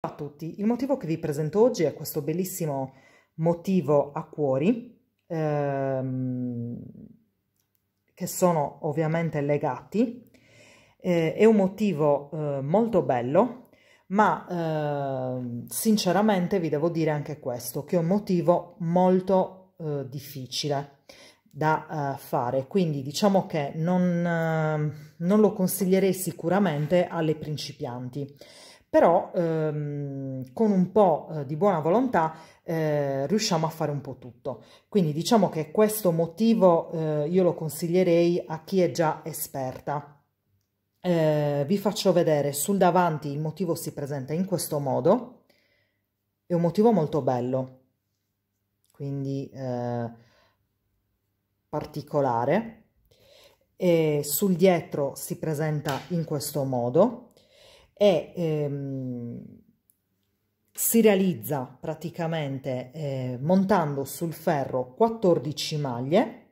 Ciao a tutti, il motivo che vi presento oggi è questo bellissimo motivo a cuori ehm, che sono ovviamente legati, eh, è un motivo eh, molto bello ma eh, sinceramente vi devo dire anche questo che è un motivo molto eh, difficile da eh, fare quindi diciamo che non, ehm, non lo consiglierei sicuramente alle principianti però ehm, con un po' eh, di buona volontà eh, riusciamo a fare un po' tutto. Quindi diciamo che questo motivo eh, io lo consiglierei a chi è già esperta. Eh, vi faccio vedere sul davanti il motivo si presenta in questo modo, è un motivo molto bello, quindi eh, particolare. E sul dietro si presenta in questo modo e ehm, si realizza praticamente eh, montando sul ferro 14 maglie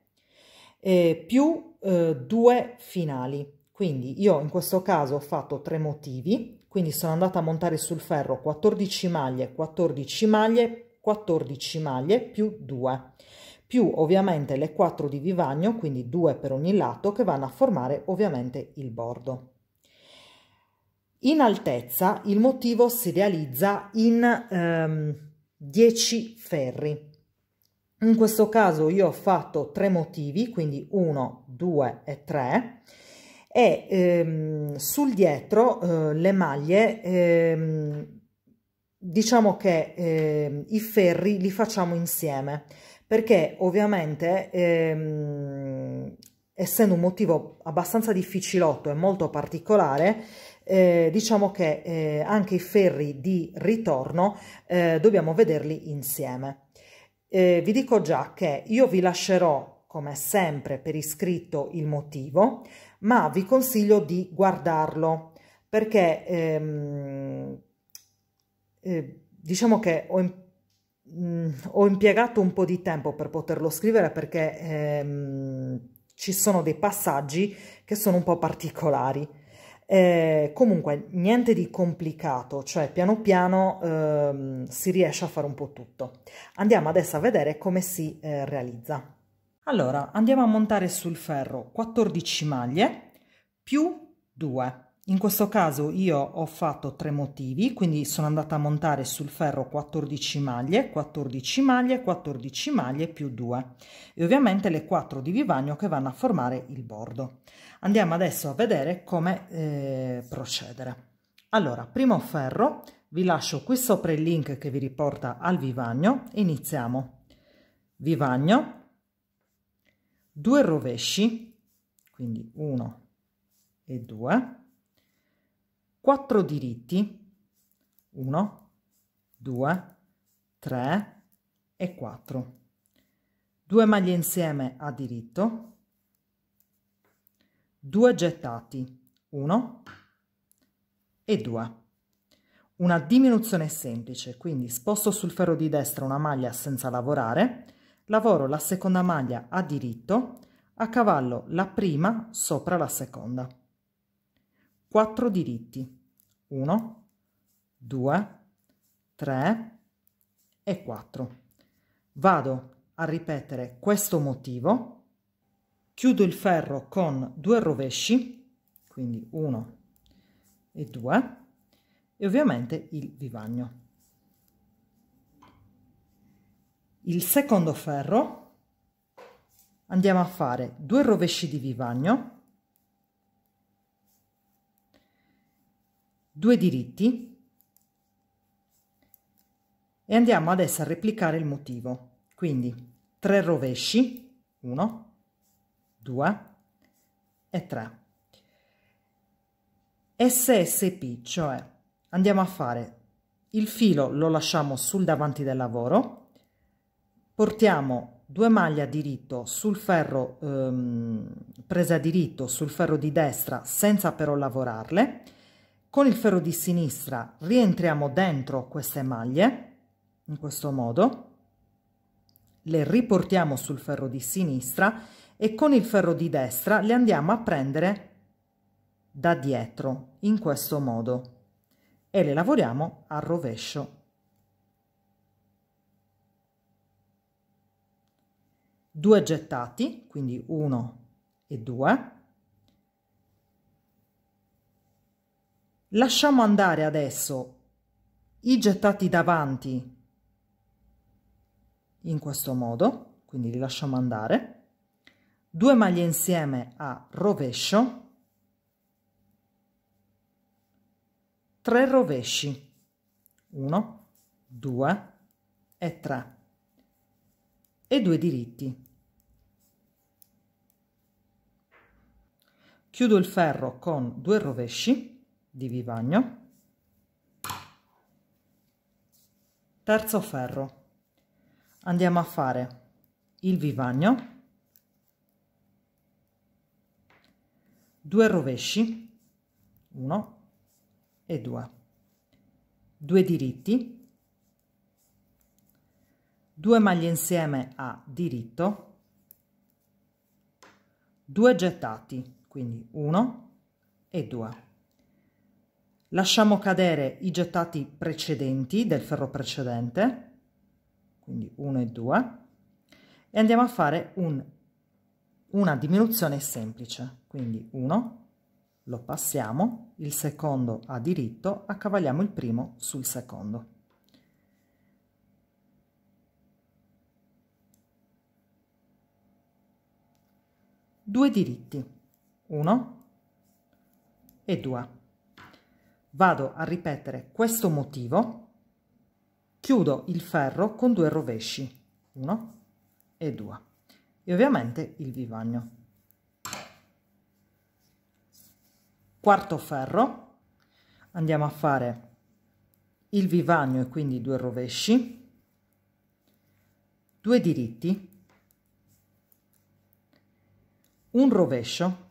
eh, più eh, due finali. Quindi io in questo caso ho fatto tre motivi, quindi sono andata a montare sul ferro 14 maglie, 14 maglie, 14 maglie più 2, più ovviamente le 4 di vivagno, quindi 2 per ogni lato, che vanno a formare ovviamente il bordo. In altezza il motivo si realizza in ehm, 10 ferri. In questo caso io ho fatto tre motivi, quindi 1, 2 e 3 e ehm, sul dietro eh, le maglie ehm, diciamo che eh, i ferri li facciamo insieme perché ovviamente ehm, essendo un motivo abbastanza difficilotto e molto particolare eh, diciamo che eh, anche i ferri di ritorno eh, dobbiamo vederli insieme. Eh, vi dico già che io vi lascerò come sempre per iscritto il motivo, ma vi consiglio di guardarlo perché ehm, eh, diciamo che ho, mh, mm, ho, impiegato un po' di tempo per poterlo scrivere perché ehm, ci sono dei passaggi che sono un po' particolari. Eh, comunque, niente di complicato, cioè piano piano ehm, si riesce a fare un po' tutto. Andiamo adesso a vedere come si eh, realizza. Allora, andiamo a montare sul ferro 14 maglie più 2. In questo caso io ho fatto tre motivi, quindi sono andata a montare sul ferro 14 maglie, 14 maglie, 14 maglie più 2 e ovviamente le 4 di vivagno che vanno a formare il bordo. Andiamo adesso a vedere come eh, procedere. Allora, primo ferro, vi lascio qui sopra il link che vi riporta al vivagno, iniziamo. Vivagno, due rovesci, quindi 1 e 2 4 diritti, 1, 2, 3 e 4, 2 maglie insieme a diritto, 2 gettati, 1 e 2 una diminuzione semplice, quindi sposto sul ferro di destra una maglia senza lavorare, lavoro la seconda maglia a diritto, a cavallo la prima sopra la seconda. 4 diritti. 1, 2, 3 e 4. Vado a ripetere questo motivo, chiudo il ferro con due rovesci, quindi 1 e 2, e ovviamente il vivagno. Il secondo ferro andiamo a fare due rovesci di vivagno, due diritti e andiamo adesso a replicare il motivo. Quindi 3 rovesci, 1, 2 e 3. SSP, cioè andiamo a fare il filo lo lasciamo sul davanti del lavoro, portiamo due maglie a diritto sul ferro ehm, presa a diritto sul ferro di destra senza però lavorarle con il ferro di sinistra rientriamo dentro queste maglie, in questo modo, le riportiamo sul ferro di sinistra e con il ferro di destra le andiamo a prendere da dietro, in questo modo, e le lavoriamo al rovescio. Due gettati, quindi uno e due Lasciamo andare adesso i gettati davanti in questo modo, quindi li lasciamo andare, due maglie insieme a rovescio, 3 rovesci 1 2 e 3 e 2 diritti chiudo il ferro con due rovesci di vivagno terzo ferro andiamo a fare il vivagno Due rovesci Uno e 2 2 diritti Due maglie insieme a diritto Due gettati quindi uno e due lasciamo cadere i gettati precedenti del ferro precedente, quindi 1 e 2, e andiamo a fare un, una diminuzione semplice, quindi 1, lo passiamo, il secondo a diritto, accavaliamo il primo sul secondo. Due diritti, 1 e 2 vado a ripetere questo motivo, chiudo il ferro con due rovesci, 1 e 2, e ovviamente il vivagno. Quarto ferro, andiamo a fare il vivagno e quindi due rovesci, due diritti, un rovescio,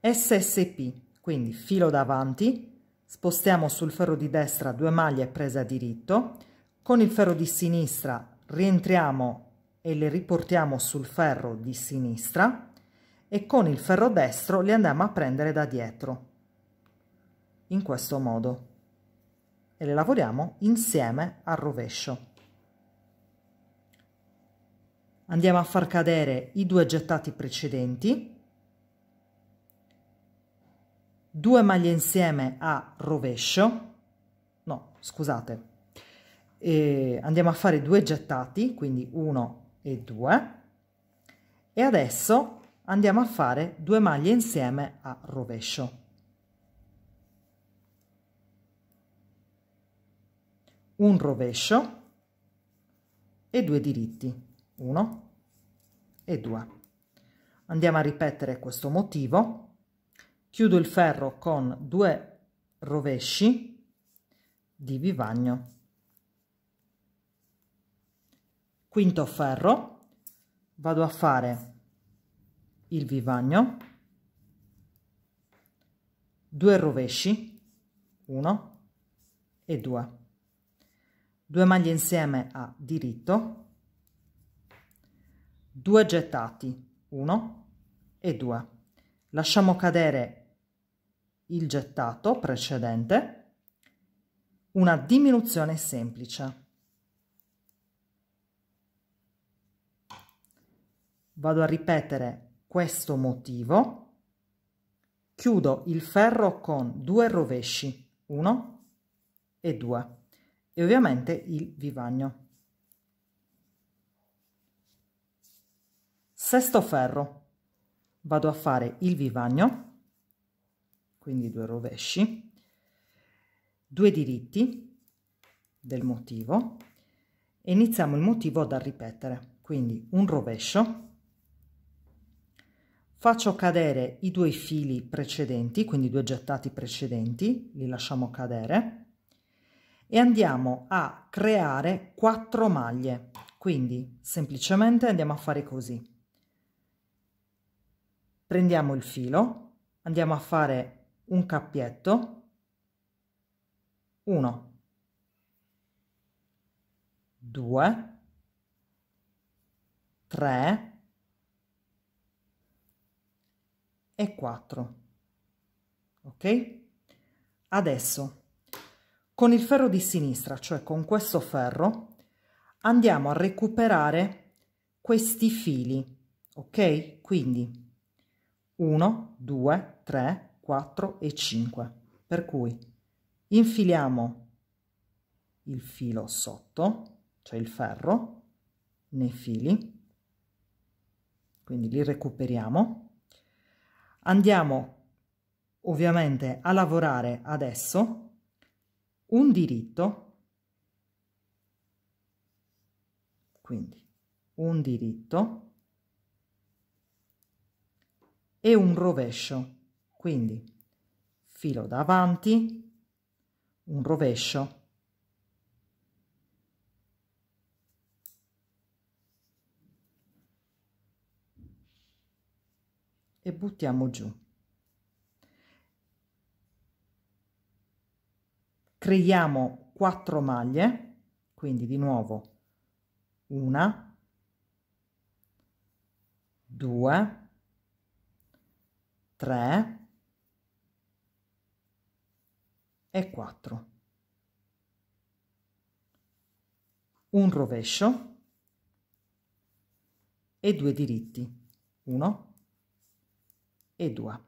SSP quindi filo davanti, spostiamo sul ferro di destra due maglie presa a diritto, con il ferro di sinistra rientriamo e le riportiamo sul ferro di sinistra e con il ferro destro le andiamo a prendere da dietro, in questo modo, e le lavoriamo insieme al rovescio. Andiamo a far cadere i due gettati precedenti 2 maglie insieme a rovescio, no scusate, e andiamo a fare due gettati, quindi 1 e 2, e adesso andiamo a fare due maglie insieme a rovescio. un rovescio e 2 diritti 1 e 2 andiamo a ripetere questo motivo chiudo il ferro con due rovesci di vivagno quinto ferro vado a fare il vivagno due rovesci 1 e 2 due maglie insieme a diritto due gettati 1 e 2 lasciamo cadere il gettato precedente, una diminuzione semplice. Vado a ripetere questo motivo, chiudo il ferro con due rovesci, 1 e 2, e ovviamente il vivagno. Sesto ferro, vado a fare il vivagno quindi due rovesci, due diritti del motivo e iniziamo il motivo da ripetere, quindi un rovescio, faccio cadere i due fili precedenti, quindi due gettati precedenti, li lasciamo cadere e andiamo a creare quattro maglie. Quindi semplicemente andiamo a fare così. Prendiamo il filo, andiamo a fare un cappietto, 1, 2, 3 e 4. Ok? Adesso, con il ferro di sinistra, cioè con questo ferro, andiamo a recuperare questi fili. Ok? Quindi 1, 2, 3, 4 e 5 per cui infiliamo il filo sotto cioè il ferro nei fili quindi li recuperiamo andiamo ovviamente a lavorare adesso un diritto quindi un diritto e un rovescio quindi filo davanti un rovescio. E buttiamo giù. Creiamo 4 maglie, quindi di nuovo una, due, tre, e 4 un rovescio e due diritti 1 e 2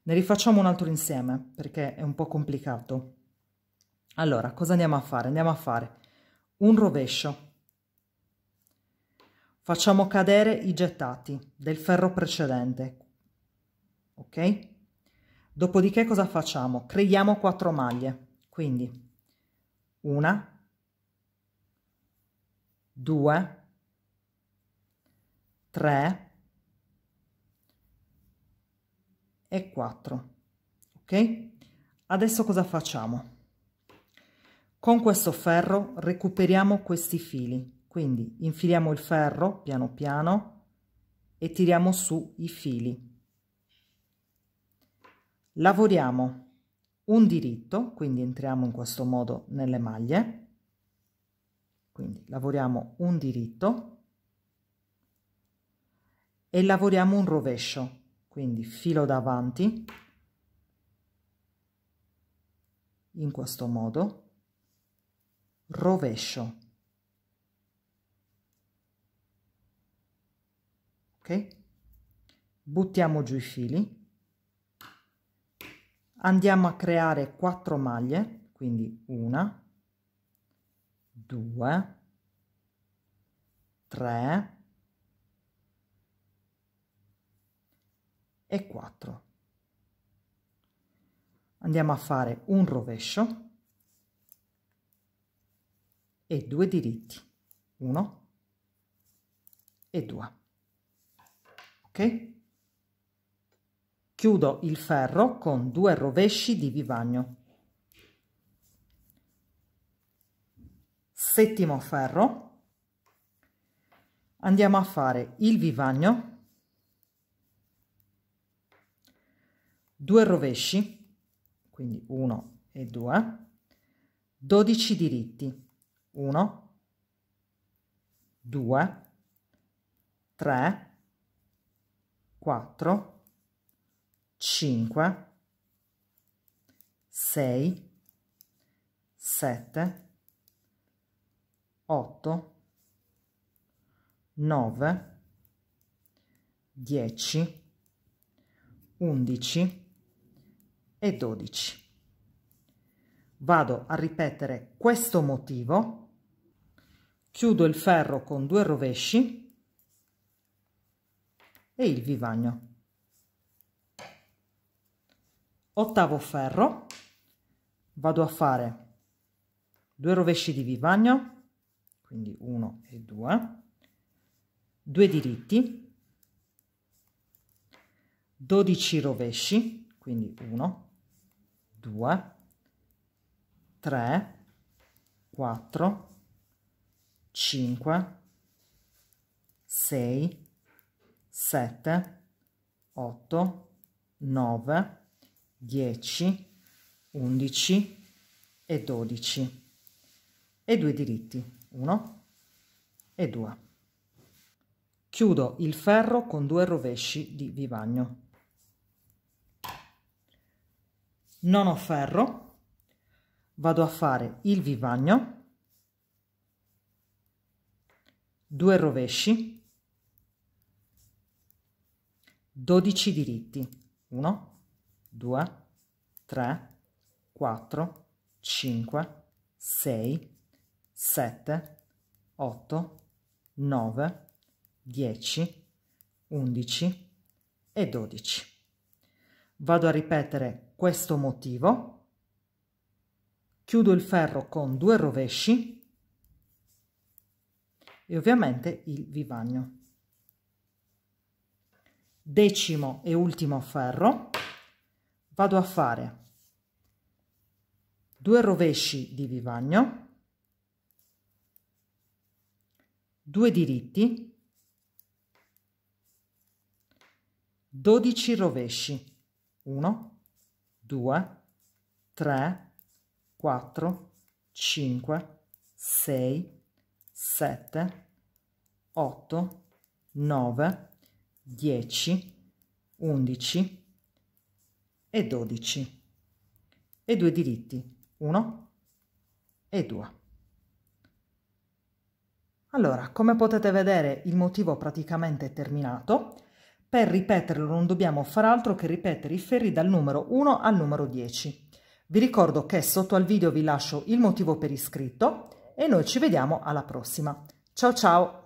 ne rifacciamo un altro insieme perché è un po' complicato allora cosa andiamo a fare andiamo a fare un rovescio facciamo cadere i gettati del ferro precedente ok Dopodiché cosa facciamo? Creiamo 4 maglie. Quindi una, due, tre e quattro. Ok? Adesso cosa facciamo? Con questo ferro recuperiamo questi fili, quindi infiliamo il ferro piano piano e tiriamo su i fili lavoriamo un diritto, quindi entriamo in questo modo nelle maglie, quindi lavoriamo un diritto e lavoriamo un rovescio, quindi filo davanti, in questo modo, rovescio. Ok? Buttiamo giù i fili andiamo a creare 4 maglie quindi una 2 3 e 4 andiamo a fare un rovescio e due diritti 1 e 2 ok Chiudo il ferro con due rovesci di vivagno. Settimo ferro. Andiamo a fare il vivagno. Due rovesci, quindi 1 e 2, 12 diritti, 1, 2, 3, 4, 5, 6, 7, 8, 9, 10, 11 e 12. Vado a ripetere questo motivo, chiudo il ferro con due rovesci e il vivagno ottavo ferro vado a fare due rovesci di vivagno quindi 1 e 2 due diritti 12 rovesci quindi 1 2 3 4 5 6 7 8 9 10, 11 e 12 e due diritti, 1 e 2. Chiudo il ferro con due rovesci di vivagno. Non ho ferro, vado a fare il vivagno, due rovesci, 12 diritti, 1 2, 3, 4, 5, 6, 7, 8, 9, 10, 11 e 12. Vado a ripetere questo motivo chiudo il ferro con due rovesci e ovviamente il vivagno. Decimo e ultimo ferro, vado a fare due rovesci di vivagno, due diritti, 12 rovesci, 1, 2, 3, 4, 5, 6, 7, 8, 9, 10, 11, e 12 e due diritti 1 e 2 allora come potete vedere il motivo praticamente è terminato per ripeterlo non dobbiamo far altro che ripetere i ferri dal numero 1 al numero 10 vi ricordo che sotto al video vi lascio il motivo per iscritto e noi ci vediamo alla prossima ciao ciao